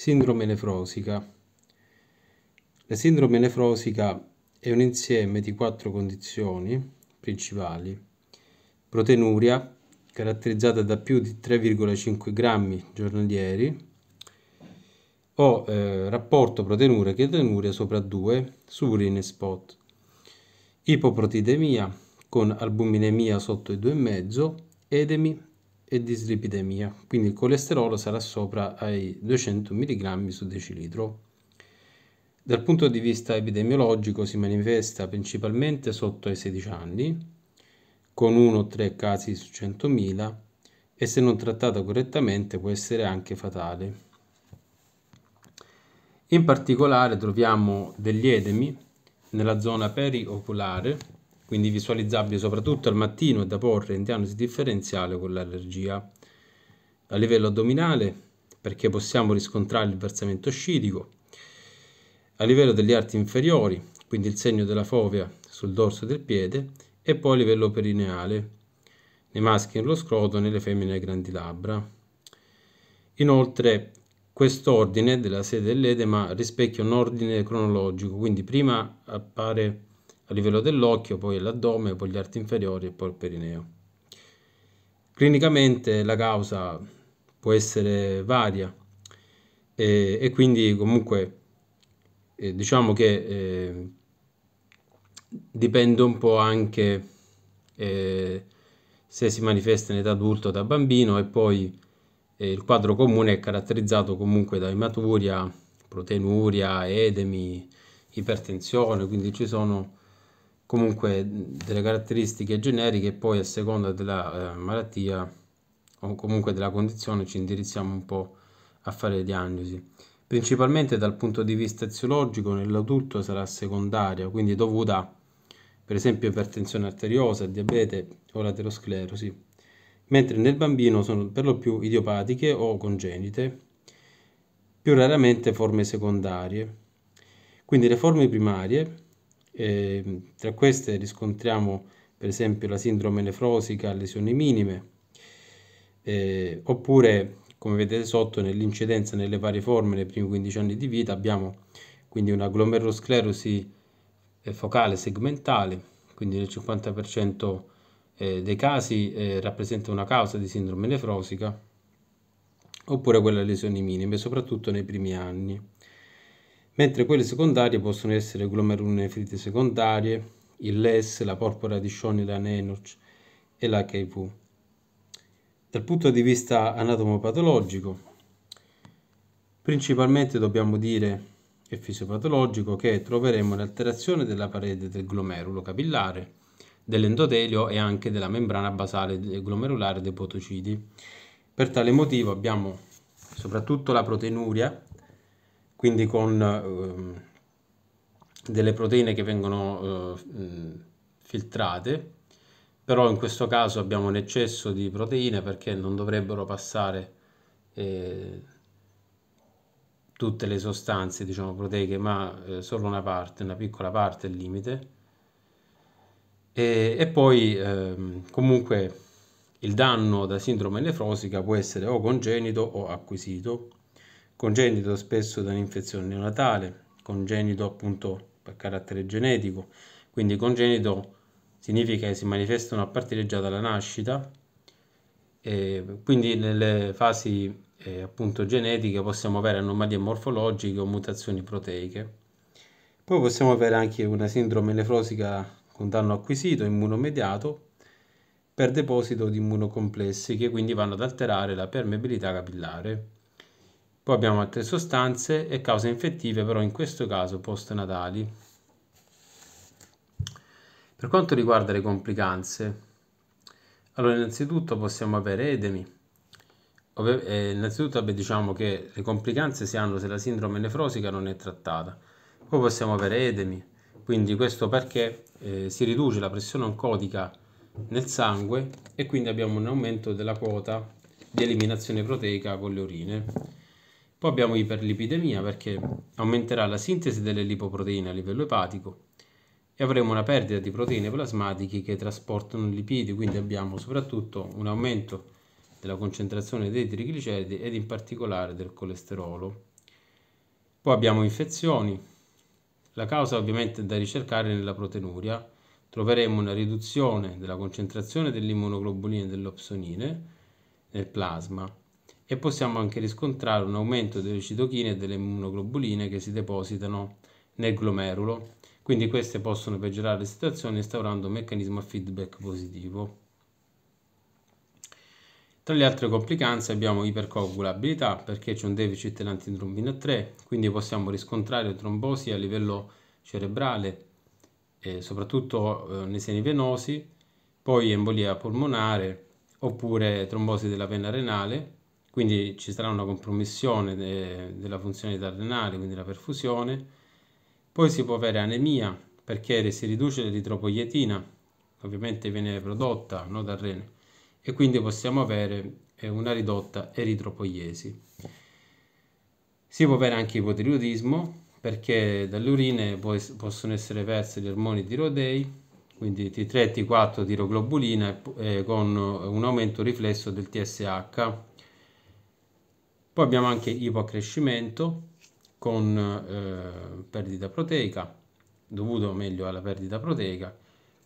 Sindrome nefrosica. La sindrome nefrosica è un insieme di quattro condizioni principali. Proteinuria, caratterizzata da più di 3,5 grammi giornalieri, o eh, rapporto proteinuria chetonuria sopra 2 su urine spot. Ipoprotidemia con albuminemia sotto i 2,5, edemi e dislipidemia, quindi il colesterolo sarà sopra ai 200 mg su decilitro. Dal punto di vista epidemiologico si manifesta principalmente sotto ai 16 anni, con 1 o 3 casi su 100.000 e se non trattata correttamente può essere anche fatale. In particolare troviamo degli edemi nella zona perioculare quindi visualizzabile soprattutto al mattino e da porre in diagnosi differenziale con l'allergia. A livello addominale, perché possiamo riscontrare il versamento scidico. A livello degli arti inferiori, quindi il segno della fovea sul dorso del piede, e poi a livello perineale, nei maschi nello scroto, nelle femmine nei grandi labbra. Inoltre, quest'ordine della sede dell'edema rispecchia un ordine cronologico, quindi prima appare a livello dell'occhio, poi l'addome, poi gli arti inferiori e poi il perineo. Clinicamente la causa può essere varia e, e quindi comunque eh, diciamo che eh, dipende un po' anche eh, se si manifesta in età adulta o da bambino e poi eh, il quadro comune è caratterizzato comunque da immaturia, proteinuria, edemi, ipertensione, quindi ci sono comunque delle caratteristiche generiche e poi a seconda della eh, malattia o comunque della condizione ci indirizziamo un po' a fare diagnosi. Principalmente dal punto di vista eziologico nell'adulto sarà secondaria, quindi dovuta per esempio a ipertensione arteriosa, diabete o laterosclerosi, mentre nel bambino sono per lo più idiopatiche o congenite, più raramente forme secondarie. Quindi le forme primarie eh, tra queste riscontriamo per esempio la sindrome nefrosica a lesioni minime, eh, oppure come vedete sotto nell'incidenza nelle varie forme nei primi 15 anni di vita abbiamo quindi una glomerosclerosi eh, focale segmentale, quindi nel 50% eh, dei casi eh, rappresenta una causa di sindrome nefrosica, oppure quella lesioni minime, soprattutto nei primi anni mentre quelle secondarie possono essere glomerulonefrite secondarie, il LES, la porpora di Schoen, la Nenoch e la KV. Dal punto di vista anatomopatologico, principalmente dobbiamo dire e fisiopatologico che troveremo l'alterazione della parete del glomerulo capillare, dell'endotelio e anche della membrana basale glomerulare dei potociti. Per tale motivo abbiamo soprattutto la proteinuria quindi con ehm, delle proteine che vengono eh, mm, filtrate, però in questo caso abbiamo un eccesso di proteine perché non dovrebbero passare eh, tutte le sostanze diciamo, proteiche, ma eh, solo una parte, una piccola parte è il limite. E, e poi eh, comunque il danno da sindrome nefrosica può essere o congenito o acquisito congenito spesso da un'infezione neonatale, congenito appunto per carattere genetico, quindi congenito significa che si manifestano a partire già dalla nascita, e quindi nelle fasi eh, appunto genetiche possiamo avere anomalie morfologiche o mutazioni proteiche. Poi possiamo avere anche una sindrome nefrosica con danno acquisito, immunomediato, per deposito di immunocomplessi che quindi vanno ad alterare la permeabilità capillare. Poi abbiamo altre sostanze e cause infettive, però in questo caso postnatali. Per quanto riguarda le complicanze, allora innanzitutto possiamo avere edemi. Eh, innanzitutto beh, diciamo che le complicanze si hanno se la sindrome nefrosica non è trattata. Poi possiamo avere edemi, quindi questo perché eh, si riduce la pressione oncotica nel sangue e quindi abbiamo un aumento della quota di eliminazione proteica con le urine. Poi abbiamo iperlipidemia perché aumenterà la sintesi delle lipoproteine a livello epatico e avremo una perdita di proteine plasmatiche che trasportano lipidi, quindi abbiamo soprattutto un aumento della concentrazione dei trigliceridi ed in particolare del colesterolo. Poi abbiamo infezioni, la causa ovviamente è da ricercare nella proteinuria, troveremo una riduzione della concentrazione dell'immunoglobulina e dell'opsonine nel plasma e possiamo anche riscontrare un aumento delle citochine e delle immunoglobuline che si depositano nel glomerulo. Quindi queste possono peggiorare la situazione instaurando un meccanismo a feedback positivo. Tra le altre complicanze abbiamo ipercoagulabilità perché c'è un deficit dell'antitrombina 3, quindi possiamo riscontrare trombosi a livello cerebrale, eh, soprattutto eh, nei seni venosi, poi embolia polmonare oppure trombosi della vena renale quindi ci sarà una compromissione de, della funzionalità renale, quindi la perfusione. Poi si può avere anemia perché si riduce l'eritropoietina, ovviamente viene prodotta no, dal rene, e quindi possiamo avere eh, una ridotta eritropoiesi. Si può avere anche ipotiroidismo perché dalle urine possono essere versi gli ormoni tirodei, quindi T3 e T4 tiroglobulina eh, con un aumento riflesso del TSH poi abbiamo anche ipoaccrescimento con eh, perdita proteica, dovuto meglio alla perdita proteica,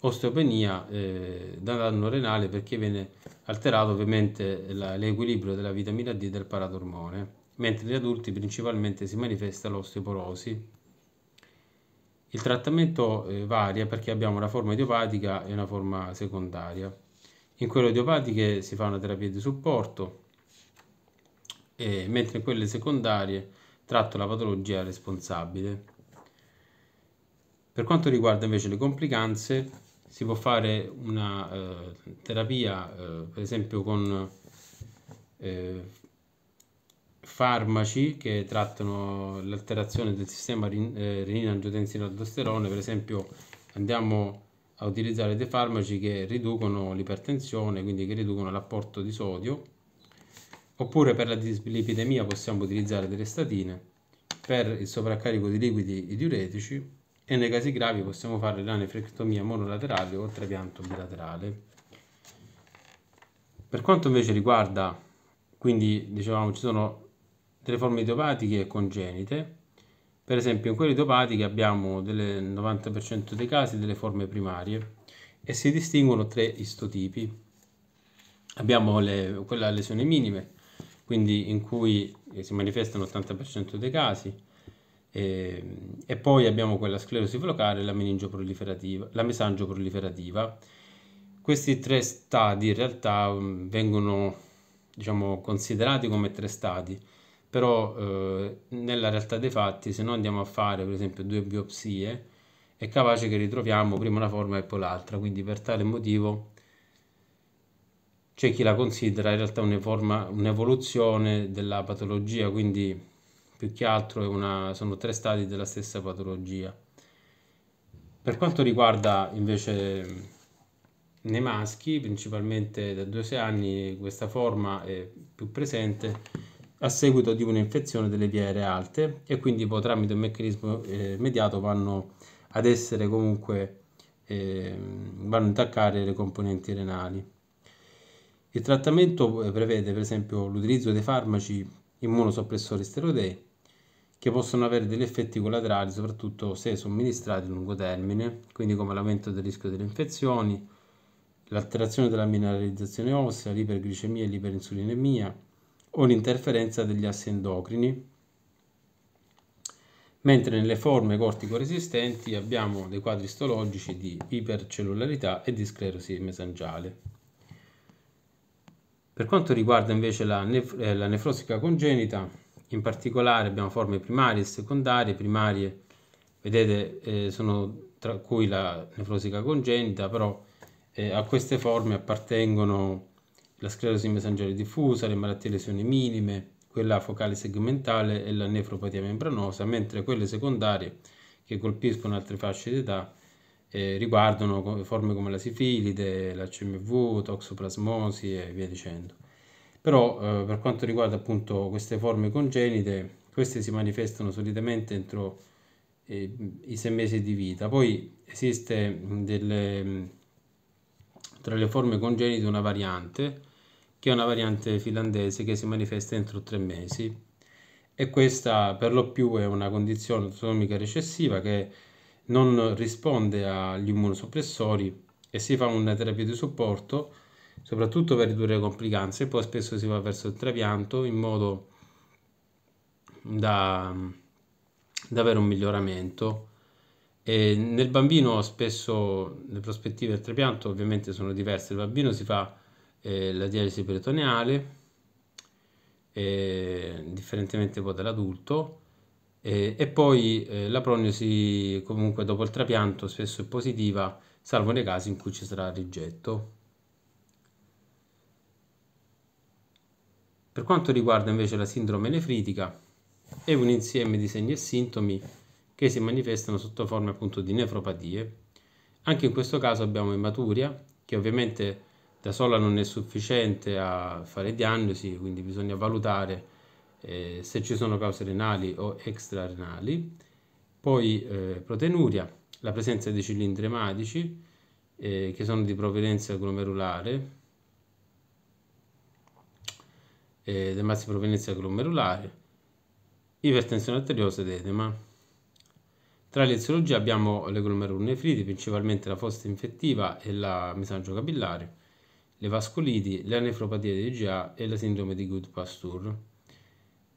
osteopenia eh, da danno renale perché viene alterato ovviamente l'equilibrio della vitamina D del paratormone, mentre negli adulti principalmente si manifesta l'osteoporosi. Il trattamento eh, varia perché abbiamo una forma idiopatica e una forma secondaria. In quelle idiopatiche si fa una terapia di supporto, e, mentre quelle secondarie tratto la patologia responsabile. Per quanto riguarda invece le complicanze, si può fare una eh, terapia, eh, per esempio con eh, farmaci che trattano l'alterazione del sistema rin eh, renina angiotensina aldosterone, per esempio andiamo a utilizzare dei farmaci che riducono l'ipertensione, quindi che riducono l'apporto di sodio Oppure per la dislipidemia possiamo utilizzare delle statine, per il sovraccarico di liquidi diuretici e nei casi gravi possiamo fare la nefrectomia monolaterale o trapianto bilaterale. Per quanto invece riguarda, quindi dicevamo ci sono delle forme idiopatiche e congenite, per esempio in quelle idiopatiche abbiamo nel 90% dei casi delle forme primarie e si distinguono tre istotipi. Abbiamo le, quella lesione minime, quindi in cui eh, si manifestano l'80% dei casi, e, e, poi abbiamo quella sclerosi focale e la meningio proliferativa, la mesangio proliferativa. Questi tre stadi in realtà mm, vengono diciamo, considerati come tre stadi, però eh, nella realtà dei fatti se noi andiamo a fare per esempio due biopsie è capace che ritroviamo prima una forma e poi l'altra, quindi per tale motivo c'è chi la considera in realtà un'evoluzione della patologia, quindi più che altro una, sono tre stadi della stessa patologia. Per quanto riguarda invece nei maschi, principalmente da 2-6 anni, questa forma è più presente a seguito di un'infezione delle vie aeree alte e quindi poi tramite un meccanismo eh, mediato vanno ad essere comunque, eh, vanno a intaccare le componenti renali. Il trattamento eh, prevede per esempio l'utilizzo dei farmaci immunosoppressori steroidei che possono avere degli effetti collaterali soprattutto se somministrati a lungo termine, quindi come l'aumento del rischio delle infezioni, l'alterazione della mineralizzazione ossea, l'iperglicemia e l'iperinsulinemia o l'interferenza degli assi endocrini. Mentre nelle forme cortico-resistenti abbiamo dei quadri istologici di ipercellularità e di sclerosi mesangiale. Per quanto riguarda invece la, nef eh, la nefrosica congenita, in particolare abbiamo forme primarie e secondarie, primarie vedete eh, sono tra cui la nefrosica congenita, però eh, a queste forme appartengono la sclerosi mesangiale diffusa, le malattie lesioni minime, quella focale segmentale e la nefropatia membranosa, mentre quelle secondarie che colpiscono altre fasce d'età eh, riguardano forme come la sifilide, la CMV, toxoplasmosi e via dicendo. Però eh, per quanto riguarda appunto queste forme congenite, queste si manifestano solitamente entro eh, i sei mesi di vita. Poi esiste delle, tra le forme congenite una variante, che è una variante finlandese che si manifesta entro tre mesi. E questa per lo più è una condizione autosomica recessiva che non risponde agli immunosoppressori e si fa una terapia di supporto soprattutto per ridurre le complicanze e poi spesso si va verso il trapianto in modo da, da avere un miglioramento e nel bambino spesso le prospettive del trapianto ovviamente sono diverse, il bambino si fa eh, la dialisi peritoneale, eh, differentemente poi dall'adulto, e, e poi eh, la prognosi comunque dopo il trapianto spesso è positiva, salvo nei casi in cui ci sarà rigetto. Per quanto riguarda invece la sindrome nefritica, è un insieme di segni e sintomi che si manifestano sotto forma appunto di nefropatie. Anche in questo caso abbiamo ematuria, che ovviamente da sola non è sufficiente a fare diagnosi, quindi bisogna valutare eh, se ci sono cause renali o extrarenali, poi eh, proteinuria, la presenza di cilindri ematici eh, che sono di provenienza glomerulare, eh, del massi provenienza glomerulare, ipertensione arteriosa ed edema. Tra le eziologie abbiamo le glomerulonefriti, principalmente la fossa infettiva e la misangio capillare, le vascoliti, le anefropatie di IgA e la sindrome di Good-Pasteur.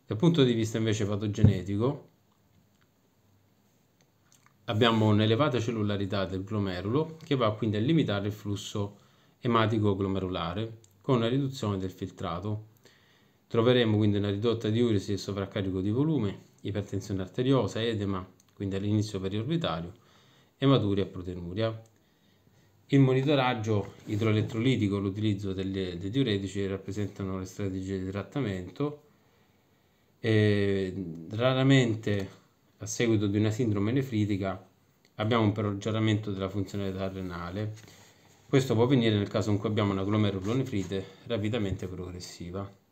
Dal punto di vista invece patogenetico, abbiamo un'elevata cellularità del glomerulo che va quindi a limitare il flusso ematico glomerulare con una riduzione del filtrato. Troveremo quindi una ridotta diuresi e sovraccarico di volume, ipertensione arteriosa, edema, quindi all'inizio periorbitario, ematuria e proteinuria. Il monitoraggio idroelettrolitico e l'utilizzo dei diuretici rappresentano le strategie di trattamento eh, raramente a seguito di una sindrome nefritica abbiamo un peggioramento della funzionalità renale. Questo può avvenire nel caso in cui abbiamo una glomerulonefrite rapidamente progressiva.